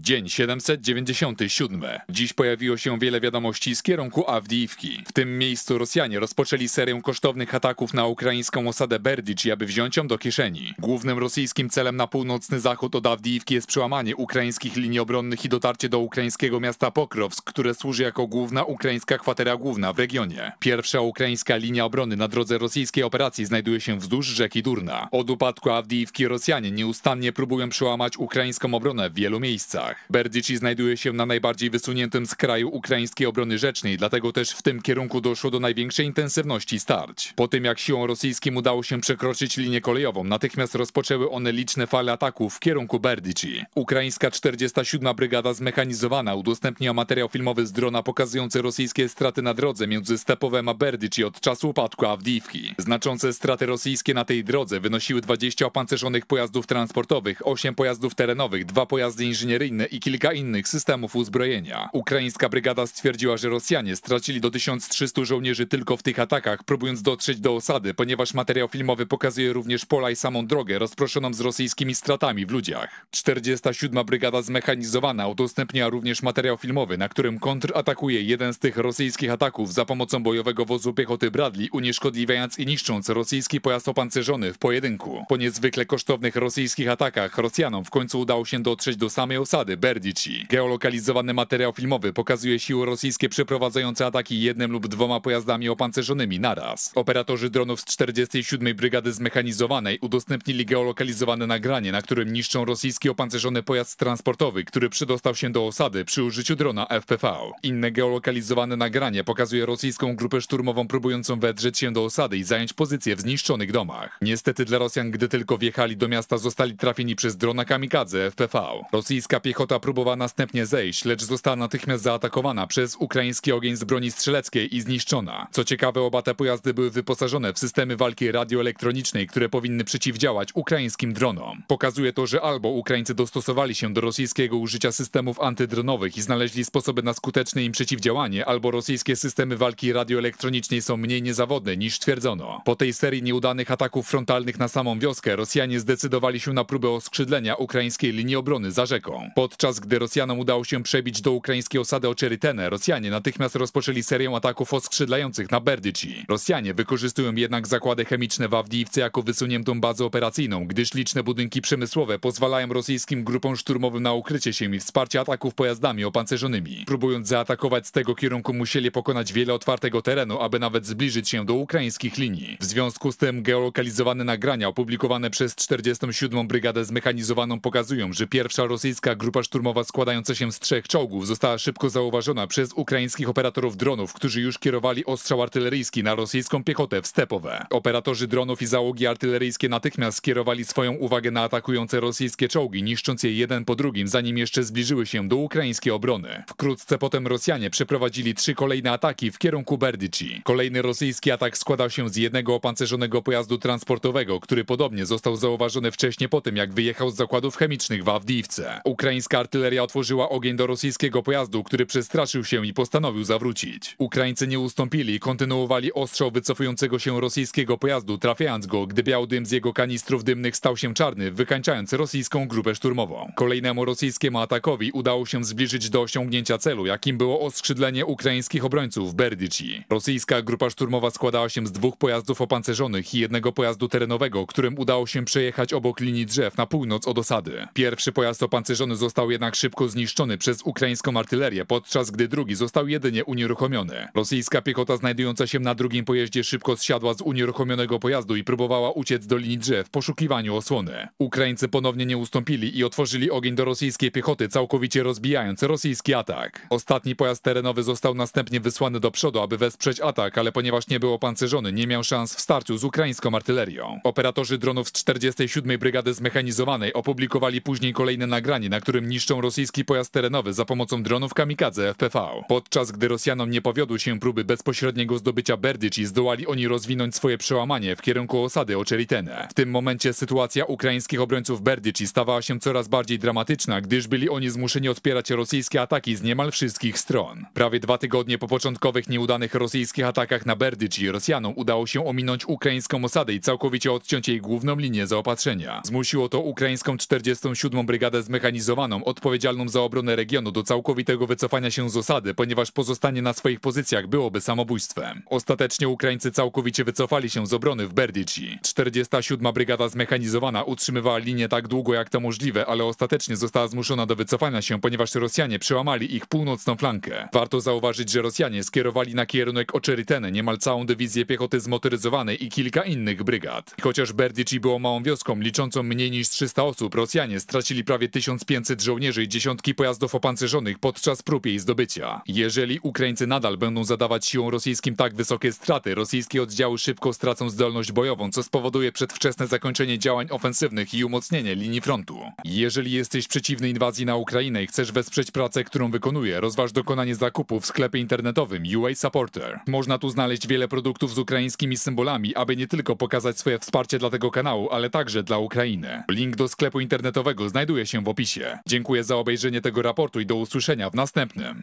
Dzień 797. Dziś pojawiło się wiele wiadomości z kierunku Avdiivki. W tym miejscu Rosjanie rozpoczęli serię kosztownych ataków na ukraińską osadę Berdycz, aby wziąć ją do kieszeni. Głównym rosyjskim celem na północny zachód od Avdiivki jest przełamanie ukraińskich linii obronnych i dotarcie do ukraińskiego miasta Pokrowsk, które służy jako główna ukraińska kwatera główna w regionie. Pierwsza ukraińska linia obrony na drodze rosyjskiej operacji znajduje się wzdłuż rzeki Durna. Od upadku Avdiivki Rosjanie nieustannie próbują przełamać ukraińską obronę w wielu miejscach. Karpatach. znajduje się na najbardziej wysuniętym z kraju ukraińskiej obrony rzecznej, dlatego też w tym kierunku doszło do największej intensywności starć. Po tym jak siłom rosyjskim udało się przekroczyć linię kolejową, natychmiast rozpoczęły one liczne fale ataków w kierunku Berdyci. Ukraińska 47. Brygada Zmechanizowana udostępniła materiał filmowy z drona pokazujący rosyjskie straty na drodze między Stepowem a Berdyci od czasu upadku Awdiwki. Znaczące straty rosyjskie na tej drodze wynosiły 20 opancerzonych pojazdów transportowych, 8 pojazdów terenowych, 2 pojazdy inżynieryjne, i kilka innych systemów uzbrojenia. Ukraińska brygada stwierdziła, że Rosjanie stracili do 1300 żołnierzy tylko w tych atakach, próbując dotrzeć do osady, ponieważ materiał filmowy pokazuje również pola i samą drogę rozproszoną z rosyjskimi stratami w ludziach. 47. Brygada Zmechanizowana udostępniła również materiał filmowy, na którym kontratakuje jeden z tych rosyjskich ataków za pomocą bojowego wozu piechoty Bradley, unieszkodliwiając i niszcząc rosyjski pojazd opancerzony w pojedynku. Po niezwykle kosztownych rosyjskich atakach Rosjanom w końcu udało się dotrzeć do samej osady, Rady Berdici. Geolokalizowany materiał filmowy pokazuje siły rosyjskie przeprowadzające ataki jednym lub dwoma pojazdami opancerzonymi naraz. Operatorzy dronów z 47. Brygady Zmechanizowanej udostępnili geolokalizowane nagranie, na którym niszczą rosyjski opancerzony pojazd transportowy, który przedostał się do osady przy użyciu drona FPV. Inne geolokalizowane nagranie pokazuje rosyjską grupę szturmową próbującą wedrzeć się do osady i zająć pozycję w zniszczonych domach. Niestety dla Rosjan, gdy tylko wjechali do miasta, zostali trafieni przez drona kamikadze FPV. Rosyjska piechota Piechota próbowała następnie zejść, lecz została natychmiast zaatakowana przez ukraiński ogień z broni strzeleckiej i zniszczona. Co ciekawe, oba te pojazdy były wyposażone w systemy walki radioelektronicznej, które powinny przeciwdziałać ukraińskim dronom. Pokazuje to, że albo Ukraińcy dostosowali się do rosyjskiego użycia systemów antydronowych i znaleźli sposoby na skuteczne im przeciwdziałanie, albo rosyjskie systemy walki radioelektronicznej są mniej niezawodne niż twierdzono. Po tej serii nieudanych ataków frontalnych na samą wioskę Rosjanie zdecydowali się na próbę oskrzydlenia ukraińskiej linii obrony za rzeką. Po Podczas gdy Rosjanom udało się przebić do ukraińskiej osady Oczerytene, Rosjanie natychmiast rozpoczęli serię ataków oskrzydlających na Berdyci. Rosjanie wykorzystują jednak zakłady chemiczne w Awdiivce jako wysuniętą bazę operacyjną, gdyż liczne budynki przemysłowe pozwalają rosyjskim grupom szturmowym na ukrycie się i wsparcie ataków pojazdami opancerzonymi. Próbując zaatakować z tego kierunku musieli pokonać wiele otwartego terenu, aby nawet zbliżyć się do ukraińskich linii. W związku z tym geolokalizowane nagrania opublikowane przez 47. Brygadę Zmechanizowaną pokazują, że pierwsza rosyjska grupa grupa szturmowa składająca się z trzech czołgów została szybko zauważona przez ukraińskich operatorów dronów, którzy już kierowali ostrzał artyleryjski na rosyjską piechotę w stepowe. Operatorzy dronów i załogi artyleryjskie natychmiast skierowali swoją uwagę na atakujące rosyjskie czołgi, niszcząc je jeden po drugim, zanim jeszcze zbliżyły się do ukraińskiej obrony. Wkrótce potem Rosjanie przeprowadzili trzy kolejne ataki w kierunku Berdyci. Kolejny rosyjski atak składał się z jednego opancerzonego pojazdu transportowego, który podobnie został zauważony wcześniej po tym, jak wyjechał z zakładów chemicznych w Avdiivce. Ukraiński Rosyjska artyleria otworzyła ogień do rosyjskiego pojazdu, który przestraszył się i postanowił zawrócić. Ukraińcy nie ustąpili i kontynuowali ostrzał wycofującego się rosyjskiego pojazdu, trafiając go, gdy biał dym z jego kanistrów dymnych stał się czarny, wykańczając rosyjską grupę szturmową. Kolejnemu rosyjskiemu atakowi udało się zbliżyć do osiągnięcia celu, jakim było oskrzydlenie ukraińskich obrońców w Berdyci. Rosyjska grupa szturmowa składała się z dwóch pojazdów opancerzonych i jednego pojazdu terenowego, którym udało się przejechać obok linii drzew na północ od osady. Pierwszy pojazd opancerzony został został jednak szybko zniszczony przez ukraińską artylerię, podczas gdy drugi został jedynie unieruchomiony. Rosyjska piechota znajdująca się na drugim pojeździe szybko zsiadła z unieruchomionego pojazdu i próbowała uciec do linii drzew w poszukiwaniu osłony. Ukraińcy ponownie nie ustąpili i otworzyli ogień do rosyjskiej piechoty, całkowicie rozbijając rosyjski atak. Ostatni pojazd terenowy został następnie wysłany do przodu, aby wesprzeć atak, ale ponieważ nie był opancerzony, nie miał szans w starciu z ukraińską artylerią. Operatorzy dronów z 47. Brygady Zmechanizowanej opublikowali później kolejne nagranie, na które którym niszczą rosyjski pojazd terenowy za pomocą dronów kamikadze FPV. Podczas gdy Rosjanom nie powiodły się próby bezpośredniego zdobycia Berdyci, zdołali oni rozwinąć swoje przełamanie w kierunku osady Oczeritene. W tym momencie sytuacja ukraińskich obrońców Berdyci stawała się coraz bardziej dramatyczna, gdyż byli oni zmuszeni odpierać rosyjskie ataki z niemal wszystkich stron. Prawie dwa tygodnie po początkowych nieudanych rosyjskich atakach na Berdyci, Rosjanom udało się ominąć ukraińską osadę i całkowicie odciąć jej główną linię zaopatrzenia. Zmusiło to ukraińską 47. Brygadę Zmechanizowaną odpowiedzialną za obronę regionu do całkowitego wycofania się z osady, ponieważ pozostanie na swoich pozycjach byłoby samobójstwem. Ostatecznie Ukraińcy całkowicie wycofali się z obrony w Berdici. 47. Brygada Zmechanizowana utrzymywała linię tak długo jak to możliwe, ale ostatecznie została zmuszona do wycofania się, ponieważ Rosjanie przełamali ich północną flankę. Warto zauważyć, że Rosjanie skierowali na kierunek Oczeryteny niemal całą dywizję piechoty zmotoryzowanej i kilka innych brygad. I chociaż Berdici było małą wioską liczącą mniej niż 300 osób, Rosjanie stracili prawie 1500 wobec żołnierzy i dziesiątki pojazdów opancerzonych podczas prób jej zdobycia. Jeżeli Ukraińcy nadal będą zadawać siłom rosyjskim tak wysokie straty, rosyjskie oddziały szybko stracą zdolność bojową, co spowoduje przedwczesne zakończenie działań ofensywnych i umocnienie linii frontu. Jeżeli jesteś przeciwny inwazji na Ukrainę i chcesz wesprzeć pracę, którą wykonuje, rozważ dokonanie zakupu w sklepie internetowym UA Supporter. Można tu znaleźć wiele produktów z ukraińskimi symbolami, aby nie tylko pokazać swoje wsparcie dla tego kanału, ale także dla Ukrainy. Link do sklepu internetowego znajduje się w opisie. Dziękuję za obejrzenie tego raportu i do usłyszenia w następnym.